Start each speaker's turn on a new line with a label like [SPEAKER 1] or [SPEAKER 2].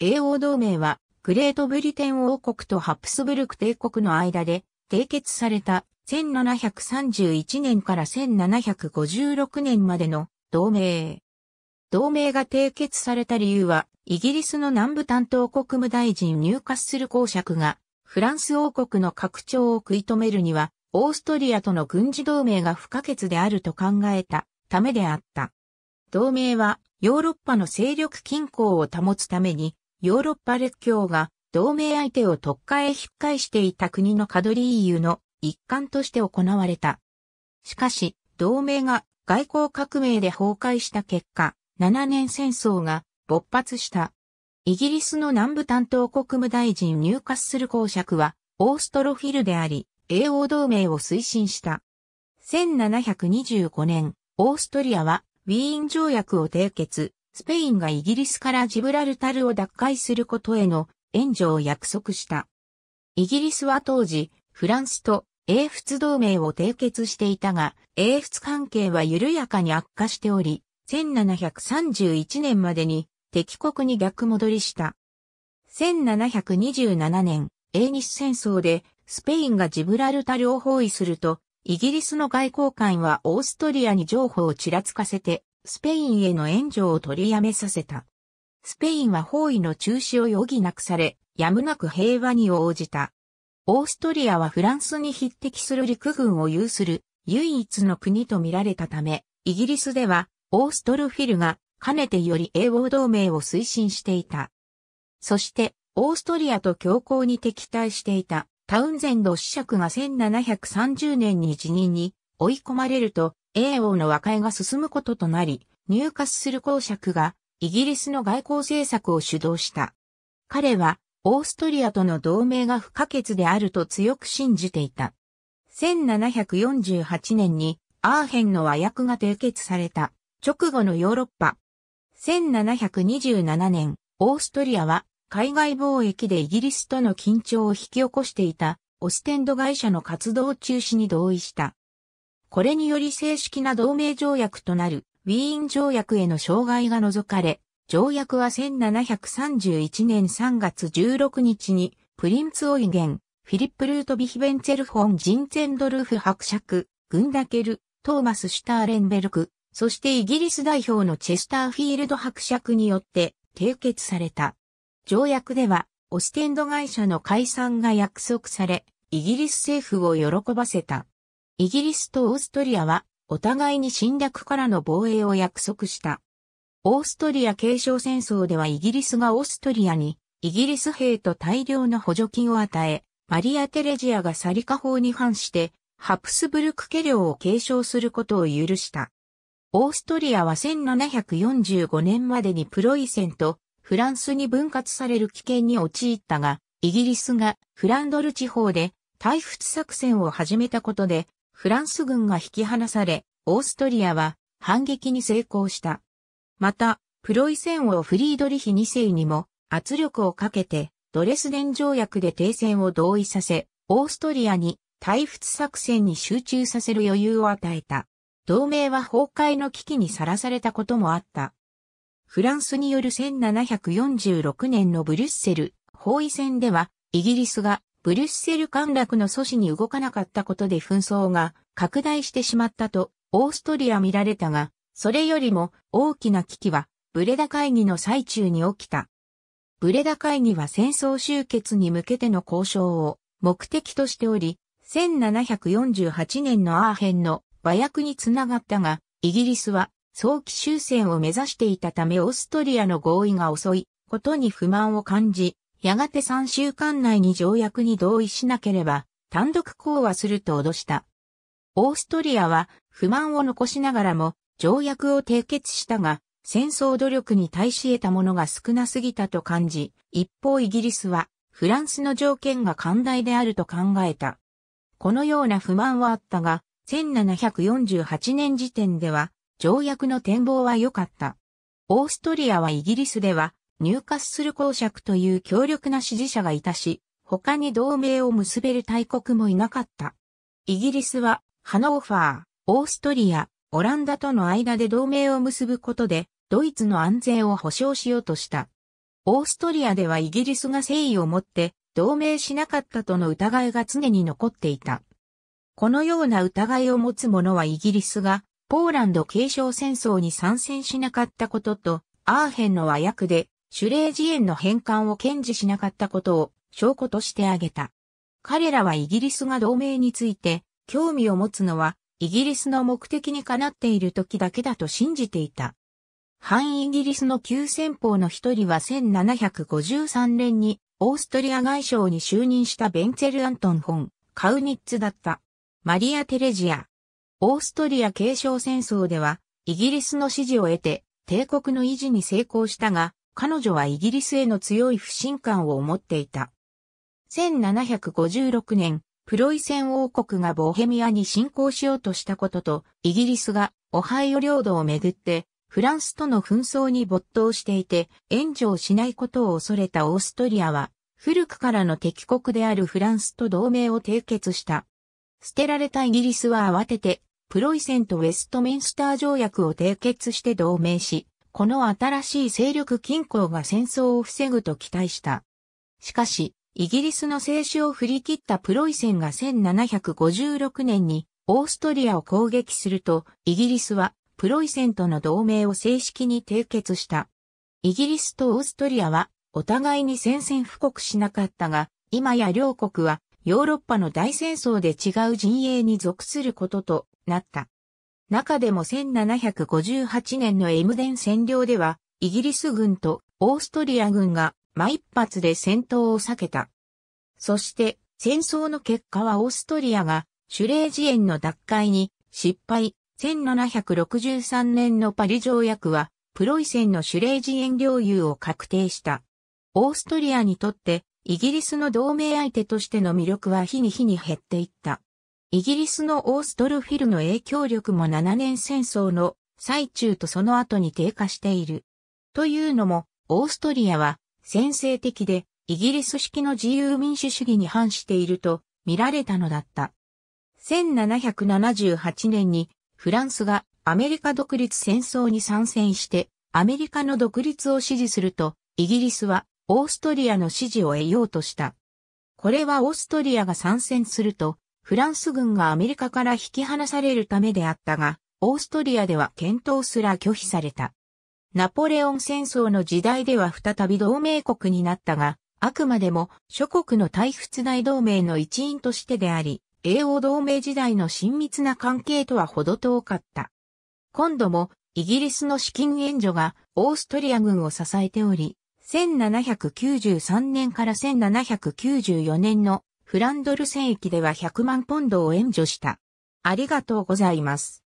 [SPEAKER 1] 英王同盟は、グレートブリテン王国とハプスブルク帝国の間で締結された1731年から1756年までの同盟。同盟が締結された理由は、イギリスの南部担当国務大臣入荷する公爵が、フランス王国の拡張を食い止めるには、オーストリアとの軍事同盟が不可欠であると考えたためであった。同盟は、ヨーロッパの勢力均衡を保つために、ヨーロッパ列強が同盟相手を特化へ引っ返していた国のカドリーユの一環として行われた。しかし、同盟が外交革命で崩壊した結果、7年戦争が勃発した。イギリスの南部担当国務大臣入荷する公爵は、オーストロフィルであり、英欧同盟を推進した。1725年、オーストリアは、ウィーン条約を締結、スペインがイギリスからジブラルタルを奪回することへの援助を約束した。イギリスは当時、フランスと英仏同盟を締結していたが、英仏関係は緩やかに悪化しており、1731年までに敵国に逆戻りした。1727年、英日戦争でスペインがジブラルタルを包囲すると、イギリスの外交官はオーストリアに譲歩をちらつかせて、スペインへの援助を取りやめさせた。スペインは包囲の中止を余儀なくされ、やむなく平和に応じた。オーストリアはフランスに匹敵する陸軍を有する唯一の国と見られたため、イギリスではオーストルフィルがかねてより英語同盟を推進していた。そして、オーストリアと強硬に敵対していたタウンゼンド子爵が1730年に辞任に追い込まれると、英王の和解が進むこととなり、入荷する公爵がイギリスの外交政策を主導した。彼はオーストリアとの同盟が不可欠であると強く信じていた。1748年にアーヘンの和訳が締結された直後のヨーロッパ。1727年、オーストリアは海外貿易でイギリスとの緊張を引き起こしていたオステンド会社の活動中止に同意した。これにより正式な同盟条約となるウィーン条約への障害が除かれ、条約は1731年3月16日にプリンツオイゲン、フィリップ・ルート・ビヒベンツェル・フォン・ジンツェンドルフ伯爵、グンダケル、トーマス・シュターレンベルク、そしてイギリス代表のチェスターフィールド伯爵によって締結された。条約では、オステンド会社の解散が約束され、イギリス政府を喜ばせた。イギリスとオーストリアは、お互いに侵略からの防衛を約束した。オーストリア継承戦争ではイギリスがオーストリアに、イギリス兵と大量の補助金を与え、マリア・テレジアがサリカ法に反して、ハプスブルク家領を継承することを許した。オーストリアは1745年までにプロイセンとフランスに分割される危険に陥ったが、イギリスがフランドル地方で退仏作戦を始めたことで、フランス軍が引き離され、オーストリアは反撃に成功した。また、プロイセン王フリードリヒ2世にも圧力をかけてドレスデン条約で停戦を同意させ、オーストリアに対仏作戦に集中させる余裕を与えた。同盟は崩壊の危機にさらされたこともあった。フランスによる1746年のブリュッセル包囲戦では、イギリスがブリュッセル陥落の阻止に動かなかったことで紛争が拡大してしまったとオーストリア見られたが、それよりも大きな危機はブレダ会議の最中に起きた。ブレダ会議は戦争終結に向けての交渉を目的としており、1748年のアーヘンの和訳につながったが、イギリスは早期終戦を目指していたためオーストリアの合意が遅いことに不満を感じ、やがて3週間内に条約に同意しなければ、単独講和すると脅した。オーストリアは不満を残しながらも条約を締結したが、戦争努力に対し得たものが少なすぎたと感じ、一方イギリスはフランスの条件が寛大であると考えた。このような不満はあったが、1748年時点では条約の展望は良かった。オーストリアはイギリスでは入荷する公爵という強力な支持者がいたし、他に同盟を結べる大国もいなかった。イギリスは、ハノーファー、オーストリア、オランダとの間で同盟を結ぶことで、ドイツの安全を保障しようとした。オーストリアではイギリスが誠意を持って同盟しなかったとの疑いが常に残っていた。このような疑いを持つ者はイギリスがポーランド継承戦争に参戦しなかったこととアーヘンの和訳でシュレージの返還を堅持しなかったことを証拠として挙げた。彼らはイギリスが同盟について興味を持つのはイギリスの目的にかなっている時だけだと信じていた。反イギリスの急先鋒の一人は1753年にオーストリア外相に就任したベンツェル・アントン・フォン、カウニッツだった。マリア・テレジア。オーストリア継承戦争ではイギリスの支持を得て帝国の維持に成功したが、彼女はイギリスへの強い不信感を持っていた。1756年、プロイセン王国がボヘミアに侵攻しようとしたことと、イギリスがオハイオ領土をめぐって、フランスとの紛争に没頭していて、援助をしないことを恐れたオーストリアは、古くからの敵国であるフランスと同盟を締結した。捨てられたイギリスは慌てて、プロイセンとウェストミンスター条約を締結して同盟し、この新しい勢力均衡が戦争を防ぐと期待した。しかし、イギリスの制止を振り切ったプロイセンが1756年にオーストリアを攻撃すると、イギリスはプロイセンとの同盟を正式に締結した。イギリスとオーストリアはお互いに宣戦布告しなかったが、今や両国はヨーロッパの大戦争で違う陣営に属することとなった。中でも1758年のエムデン占領では、イギリス軍とオーストリア軍が、ま一発で戦闘を避けた。そして、戦争の結果はオーストリアが、シュレージエンの奪回に失敗。1763年のパリ条約は、プロイセンのシュレージエン領有を確定した。オーストリアにとって、イギリスの同盟相手としての魅力は日に日に減っていった。イギリスのオーストルフィルの影響力も7年戦争の最中とその後に低下している。というのも、オーストリアは先制的でイギリス式の自由民主主義に反していると見られたのだった。1778年にフランスがアメリカ独立戦争に参戦してアメリカの独立を支持するとイギリスはオーストリアの支持を得ようとした。これはオーストリアが参戦するとフランス軍がアメリカから引き離されるためであったが、オーストリアでは検討すら拒否された。ナポレオン戦争の時代では再び同盟国になったが、あくまでも諸国の退仏大同盟の一員としてであり、英欧同盟時代の親密な関係とはほど遠かった。今度もイギリスの資金援助がオーストリア軍を支えており、1793年から1794年のフランドル戦役では100万ポンドを援助した。ありがとうございます。